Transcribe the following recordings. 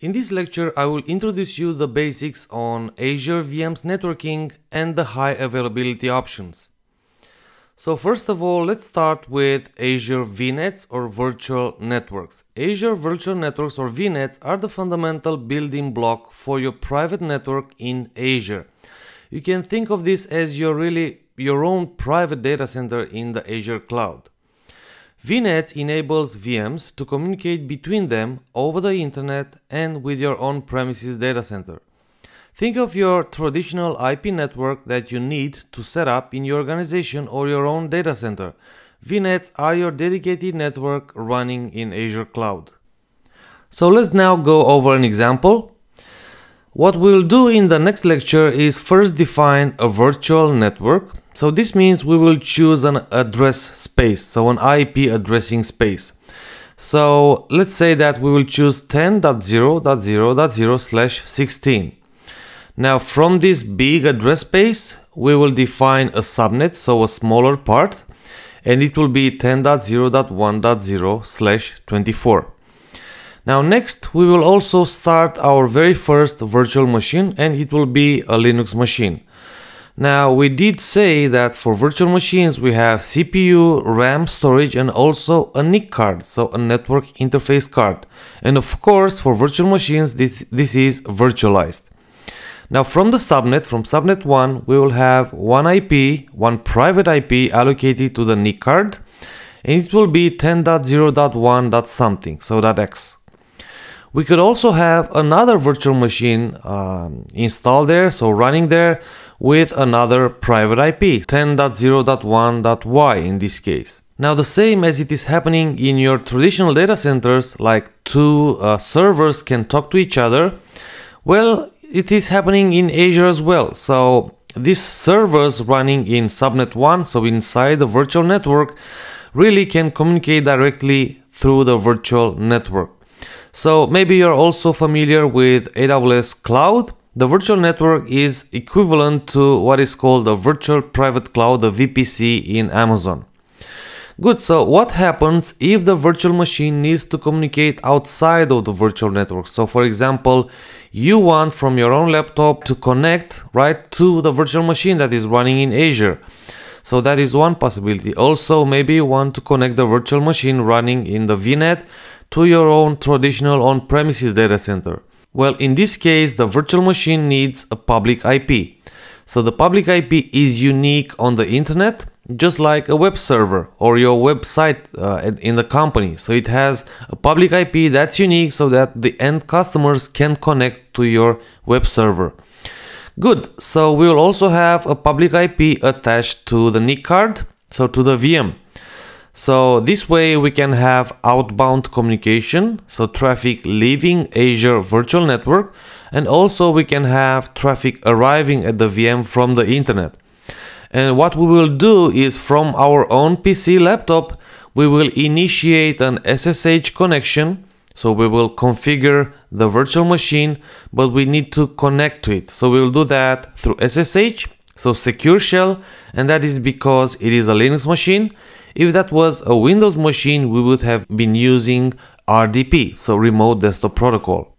In this lecture I will introduce you the basics on Azure VM's networking and the high availability options. So first of all, let's start with Azure VNets or Virtual Networks. Azure Virtual Networks or VNets are the fundamental building block for your private network in Azure. You can think of this as your really your own private data center in the Azure cloud. VNet enables VMs to communicate between them over the internet and with your on-premises data center. Think of your traditional IP network that you need to set up in your organization or your own data center. VNets are your dedicated network running in Azure Cloud. So let's now go over an example what we'll do in the next lecture is first define a virtual network. So this means we will choose an address space, so an IP addressing space. So let's say that we will choose 10.0.0.0 slash 16. Now from this big address space, we will define a subnet, so a smaller part, and it will be 10.0.1.0 slash 24. Now next we will also start our very first virtual machine and it will be a Linux machine. Now we did say that for virtual machines we have CPU, RAM, storage and also a NIC card, so a network interface card. And of course for virtual machines this, this is virtualized. Now from the subnet, from subnet 1, we will have one IP, one private IP allocated to the NIC card and it will be 10.0.1. something, so that X. We could also have another virtual machine um, installed there, so running there with another private IP, 10.0.1.y in this case. Now the same as it is happening in your traditional data centers, like two uh, servers can talk to each other, well, it is happening in Azure as well. So these servers running in subnet 1, so inside the virtual network, really can communicate directly through the virtual network. So maybe you're also familiar with AWS Cloud. The virtual network is equivalent to what is called a virtual private cloud, a VPC in Amazon. Good, so what happens if the virtual machine needs to communicate outside of the virtual network? So for example, you want from your own laptop to connect right to the virtual machine that is running in Azure. So that is one possibility. Also, maybe you want to connect the virtual machine running in the VNet to your own traditional on-premises data center. Well, in this case, the virtual machine needs a public IP. So the public IP is unique on the internet, just like a web server or your website uh, in the company. So it has a public IP that's unique so that the end customers can connect to your web server. Good, so we will also have a public IP attached to the NIC card, so to the VM. So this way we can have outbound communication, so traffic leaving Azure Virtual Network, and also we can have traffic arriving at the VM from the internet. And what we will do is from our own PC laptop, we will initiate an SSH connection. So we will configure the virtual machine, but we need to connect to it. So we'll do that through SSH, so secure shell, and that is because it is a Linux machine. If that was a Windows machine, we would have been using RDP, so Remote Desktop Protocol.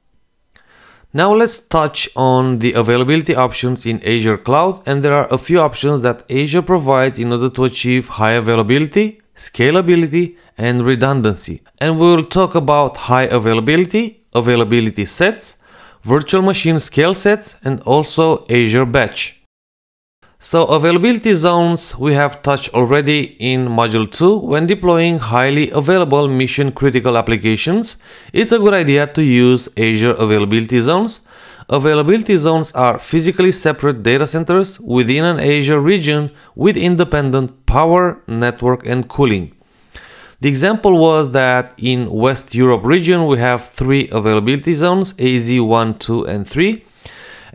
Now let's touch on the availability options in Azure Cloud and there are a few options that Azure provides in order to achieve high availability, scalability and redundancy. And we will talk about high availability, availability sets, virtual machine scale sets and also Azure Batch. So availability zones we have touched already in module 2 when deploying highly available mission critical applications it's a good idea to use Azure availability zones. Availability zones are physically separate data centers within an Azure region with independent power, network and cooling. The example was that in West Europe region we have three availability zones AZ1, 2 and 3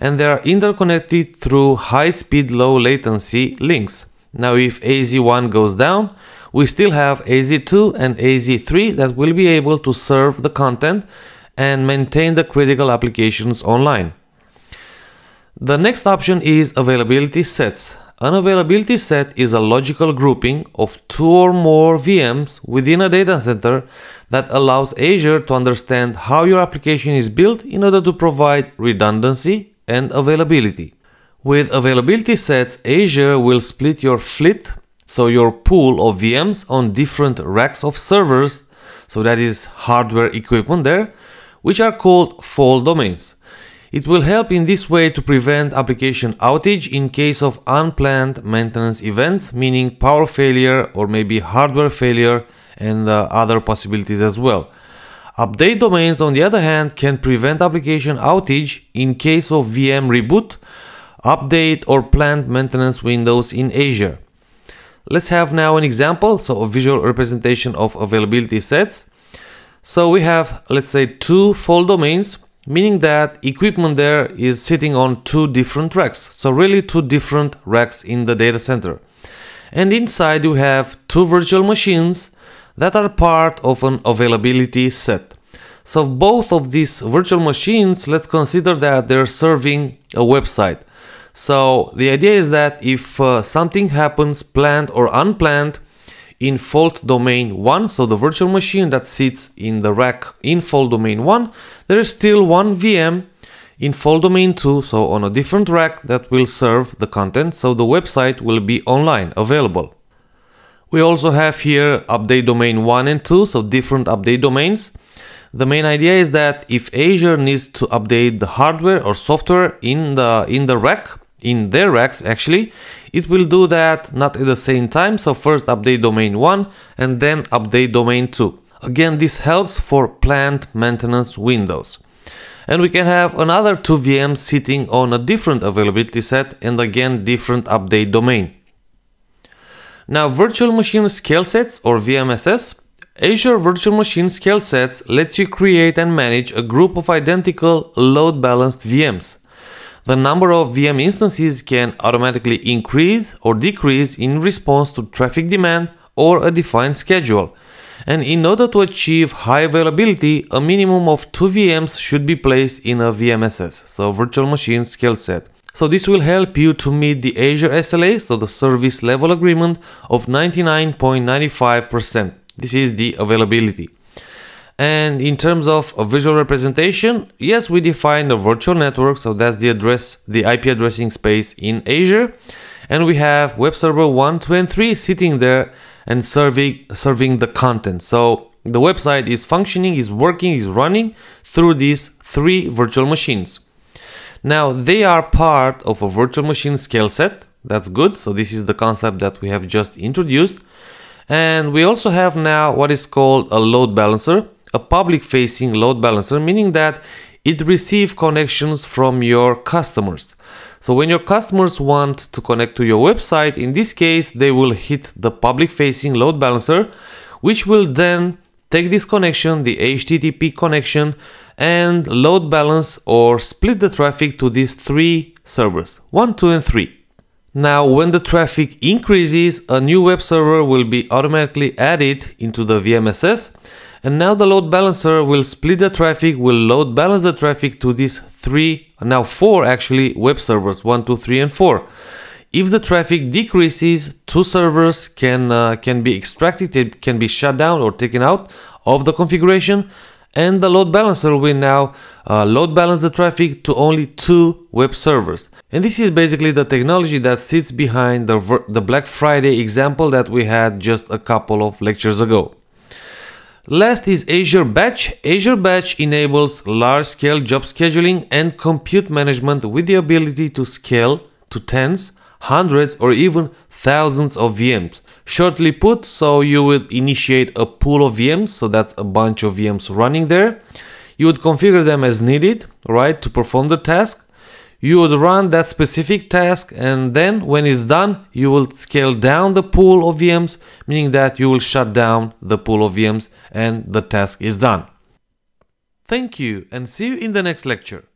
and they are interconnected through high-speed low latency links. Now if AZ1 goes down, we still have AZ2 and AZ3 that will be able to serve the content and maintain the critical applications online. The next option is availability sets. An availability set is a logical grouping of two or more VMs within a data center that allows Azure to understand how your application is built in order to provide redundancy and availability. With availability sets, Azure will split your fleet, so your pool of VMs on different racks of servers, so that is hardware equipment there, which are called fault domains. It will help in this way to prevent application outage in case of unplanned maintenance events, meaning power failure or maybe hardware failure and uh, other possibilities as well. Update domains, on the other hand, can prevent application outage in case of VM reboot, update, or planned maintenance windows in Asia. Let's have now an example, so a visual representation of availability sets. So we have, let's say, two full domains, meaning that equipment there is sitting on two different racks. So really two different racks in the data center. And inside you have two virtual machines that are part of an availability set. So both of these virtual machines, let's consider that they're serving a website. So the idea is that if uh, something happens planned or unplanned in fault domain 1, so the virtual machine that sits in the rack in fault domain 1, there is still one VM in fault domain 2, so on a different rack that will serve the content, so the website will be online, available. We also have here update domain 1 and 2, so different update domains. The main idea is that if Azure needs to update the hardware or software in the in the rack, in their racks actually, it will do that not at the same time. So first update domain 1 and then update domain 2. Again, this helps for planned maintenance windows. And we can have another two VMs sitting on a different availability set and again different update domain. Now, Virtual Machine Scale Sets or VMSS Azure Virtual Machine Scale Sets lets you create and manage a group of identical load balanced VMs. The number of VM instances can automatically increase or decrease in response to traffic demand or a defined schedule. And in order to achieve high availability, a minimum of two VMs should be placed in a VMSS, so Virtual Machine Scale Set. So this will help you to meet the Azure SLA, so the service level agreement of 99.95%. This is the availability. And in terms of a visual representation, yes, we define the virtual network. So that's the address, the IP addressing space in Azure. And we have web server 1, 2, and 3 sitting there and serving, serving the content. So the website is functioning, is working, is running through these three virtual machines. Now they are part of a virtual machine scale set. That's good. So this is the concept that we have just introduced. And we also have now what is called a load balancer, a public facing load balancer, meaning that it receives connections from your customers. So when your customers want to connect to your website, in this case, they will hit the public facing load balancer, which will then take this connection, the HTTP connection, and load balance or split the traffic to these three servers 1, 2, and 3. Now, when the traffic increases, a new web server will be automatically added into the VMSS. And now the load balancer will split the traffic, will load balance the traffic to these three, now four actually, web servers 1, 2, 3, and 4. If the traffic decreases, two servers can, uh, can be extracted, it can be shut down or taken out of the configuration and the load balancer will now uh, load balance the traffic to only two web servers. And this is basically the technology that sits behind the, the Black Friday example that we had just a couple of lectures ago. Last is Azure Batch. Azure Batch enables large-scale job scheduling and compute management with the ability to scale to tens hundreds or even thousands of VMs. Shortly put, so you would initiate a pool of VMs, so that's a bunch of VMs running there. You would configure them as needed, right, to perform the task. You would run that specific task and then when it's done, you will scale down the pool of VMs, meaning that you will shut down the pool of VMs and the task is done. Thank you and see you in the next lecture.